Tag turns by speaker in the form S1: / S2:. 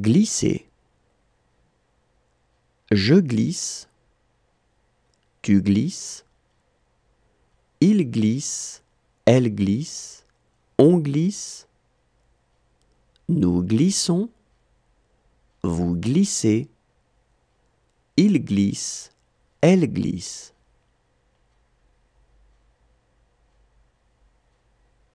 S1: Glisser. Je glisse. Tu glisses. Il glisse. Elle glisse. On glisse. Nous glissons. Vous glissez. Il glisse. Elle glisse.